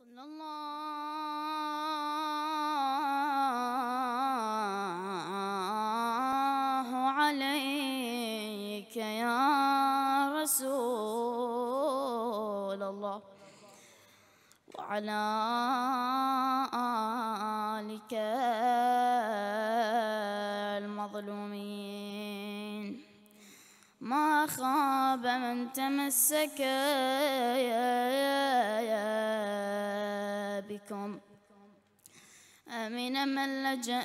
صلى الله عليك يا رسول الله وعلى آلك المظلومين ما خاب من تمسك بكم أمن من لجأ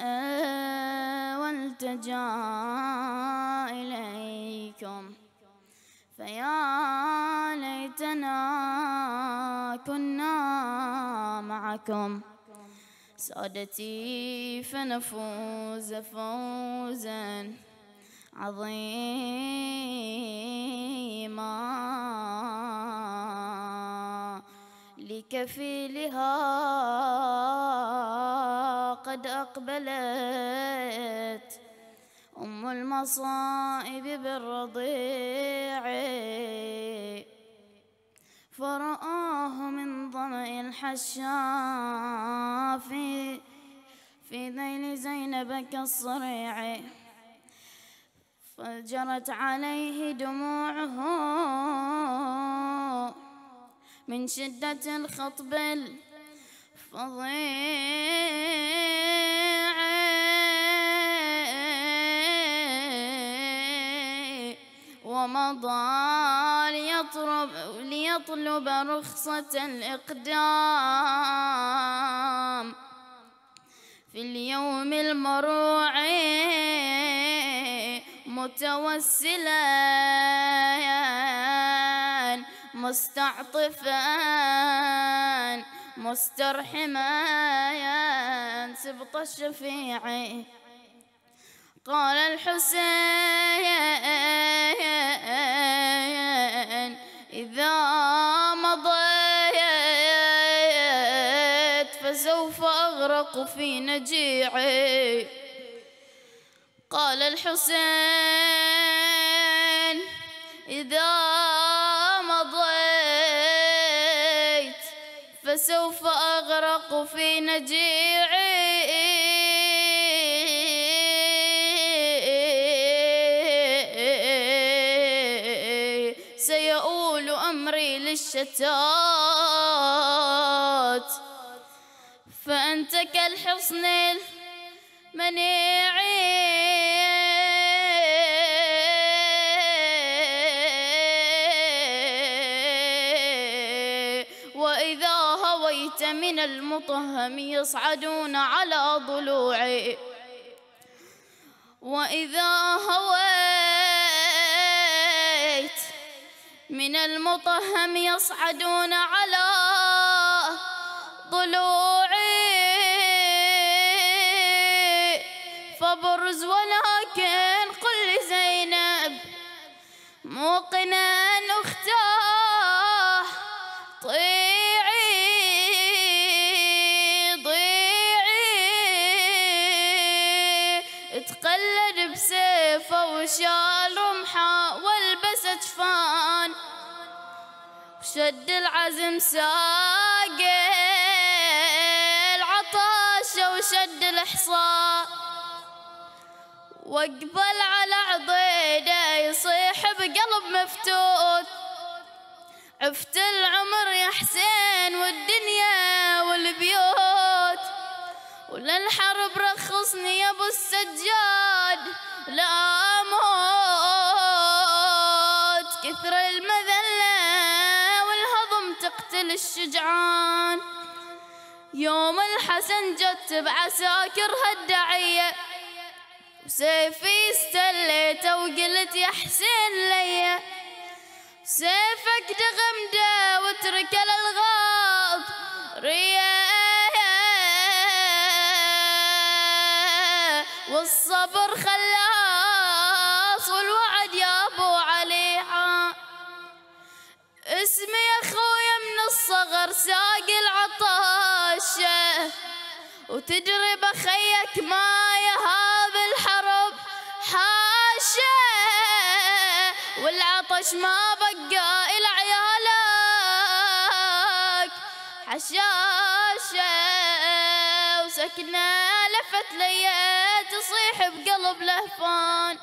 والتجا إليكم فيا ليتنا كنا معكم سعادتي فنفوز فوزا عظيما لكفيلها قد أقبلت أم المصائب بالرضيع فرآه من ظمأ الحشاف في ذيل زينب كالصريع فجرت عليه دموعه من شدة الخطب الفظيع ومضى ليطلب, ليطلب رخصة الإقدام في اليوم المروع متوسلان مستعطفان مسترحمان سبط الشفيع قال الحسين إذا مضيت فسوف أغرق في نجيعي قال الحسين إذا مضيت فسوف أغرق في نجيعي سيؤول أمري للشتات فأنت كالحصن المنيع من المطهم يصعدون على ضلوعي وإذا هويت من المطهم يصعدون على تقلد بسيفه وشال رمحه والبس اجفان وشد العزم ساق العطاشه وشد الحصى واقبل على عضيده يصيح بقلب مفتوت عفت العمر يا حسين والدنيا وللحرب رخصني يا ابو السجاد لا اموت كثر المذله والهضم تقتل الشجعان يوم الحسن جت بعساكرها الدعيه وسيفي استليته وقلت يا حسين ليا سيفك دغمده واتركه للغاض ريا والصبر خلاص والوعد يا ابو علي اسمي يا اخويا من الصغر ساق العطاشة وتجري بخيك ما يهاب الحرب حاشة والعطش ما بقى العيالك حشاشة ساكنة لفت ليا تصيح بقلب لهفان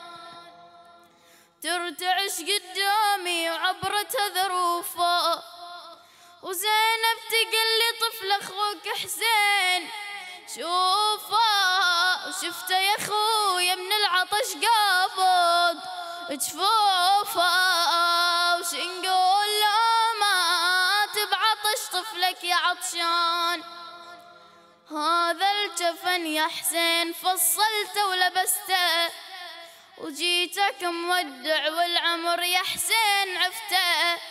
ترتعش قدامي وعبرتها ظروفه وزينب تقول لي طفل اخوك حسين شوفه شفته يا اخويا من العطش قابض جفوفه وش نقول لو مات بعطش طفلك يا عطشان هذا الجفن يا حسين فصلته ولبسته وجيتك مودع والعمر يا حسين عفته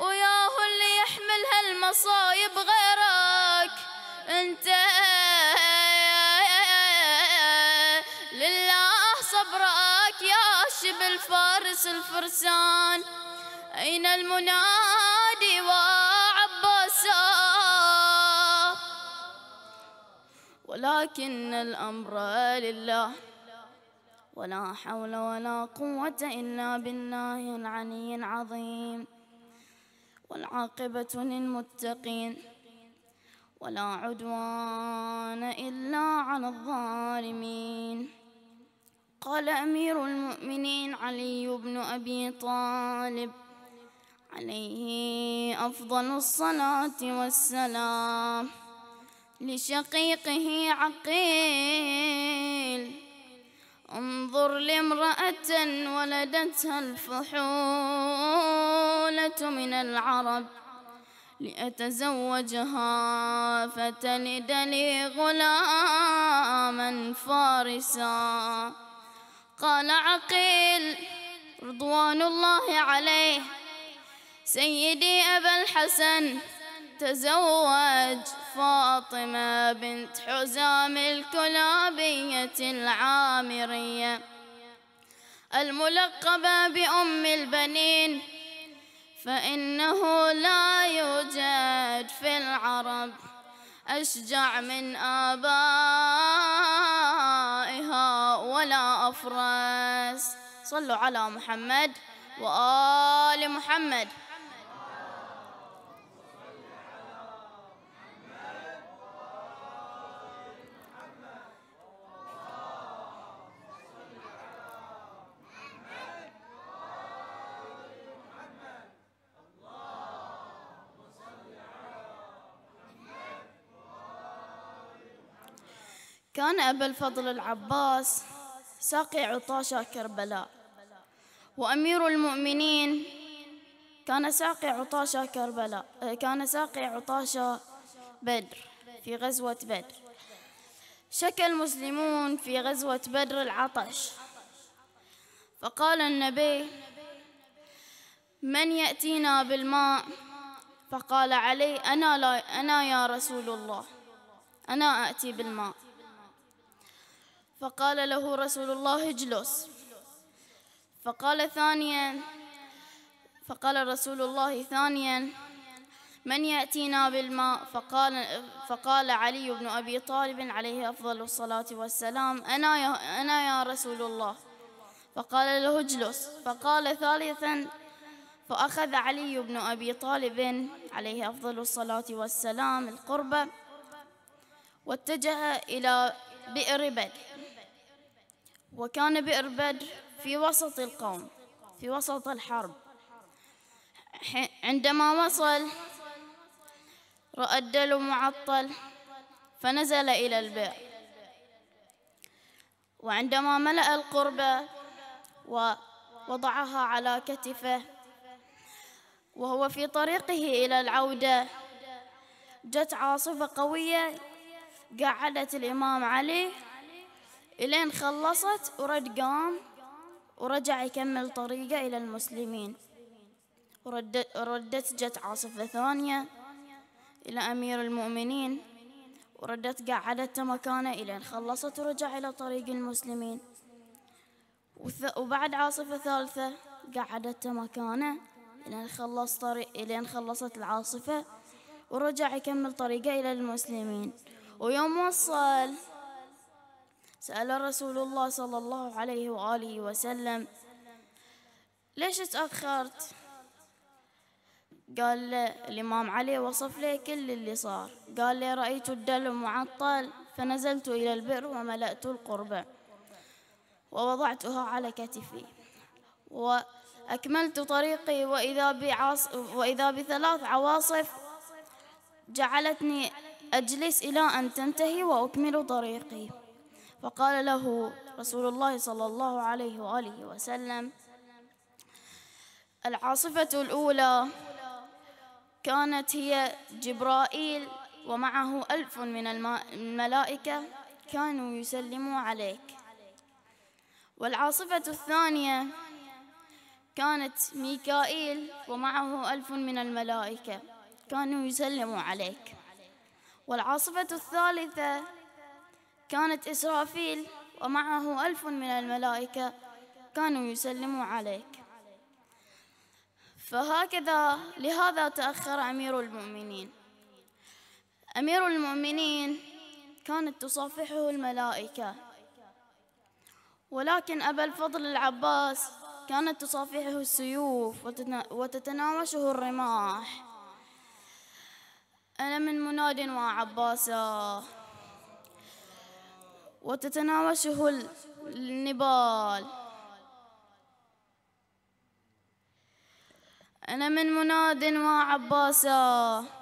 وياه اللي يحمل هالمصايب غيرك انت لله صبرك يا شبل فارس الفرسان اين المنادي ولكن الأمر لله ولا حول ولا قوة إلا بالله العلي العظيم والعاقبة للمتقين ولا عدوان إلا على الظالمين قال أمير المؤمنين علي بن أبي طالب عليه أفضل الصلاة والسلام لشقيقه عقيل انظر لامرأة ولدتها الفحولة من العرب لأتزوجها فتلد لي غلاما فارسا قال عقيل رضوان الله عليه سيدي أبا الحسن تزوج فاطمة بنت حزام الكلابية العامرية الملقبة بأم البنين فإنه لا يوجد في العرب أشجع من آبائها ولا أفرس صلوا على محمد وآل محمد كان أبا الفضل العباس ساقي عطاشا كربلاء وأمير المؤمنين كان ساقي عطاشا كربلاء كان ساقي عطاشا بدر في غزوة بدر شكى المسلمون في غزوة بدر العطش فقال النبي من يأتينا بالماء فقال علي أنا, لا أنا يا رسول الله أنا آتي بالماء فقال له رسول الله اجلس فقال ثانيا فقال رسول الله ثانيا من يأتينا بالماء فقال, فقال علي بن أبي طالب عليه أفضل الصلاة والسلام أنا يا, أنا يا رسول الله فقال له اجلس فقال ثالثا فأخذ علي بن أبي طالب عليه أفضل الصلاة والسلام القربة واتجه إلى بئر بدر وكان بئر بدر في وسط القوم في وسط الحرب عندما وصل رأى الدلو معطل فنزل إلى البئر وعندما ملأ القربة ووضعها على كتفه وهو في طريقه إلى العودة جت عاصفة قوية قعدت الإمام علي إلين خلصت ورد قام ورجع يكمل طريقه إلى المسلمين وردت, ردت جت عاصفة ثانية إلى أمير المؤمنين وردت قعدت مكانه إلين خلصت ورجع إلى طريق المسلمين وبعد عاصفة ثالثة قعدت مكانه إلين خلص طريق إلين خلصت العاصفة ورجع يكمل طريقه إلى المسلمين ويوم وصل سأل رسول الله صلى الله عليه وآله وسلم ليش تأخرت قال له الإمام علي وصف لي كل اللي صار قال لي رأيت الدل معطل فنزلت إلى البئر وملأت القربة ووضعتها على كتفي وأكملت طريقي وإذا, بعاص وإذا بثلاث عواصف جعلتني أجلس إلى أن تنتهي وأكمل طريقي فقال له رسول الله صلى الله عليه وآله وسلم العاصفة الأولى كانت هي جبرائيل ومعه ألف من الملائكة كانوا يسلموا عليك والعاصفة الثانية كانت ميكائيل ومعه ألف من الملائكة كانوا يسلموا عليك والعاصفة الثالثة كانت إسرافيل ومعه ألف من الملائكة كانوا يسلموا عليك فهكذا لهذا تأخر أمير المؤمنين أمير المؤمنين كانت تصافحه الملائكة ولكن أبا الفضل العباس كانت تصافحه السيوف وتتناوشه الرماح أنا من مناد وعباسا وتتناوشه النبال أنا من مناد وعباسة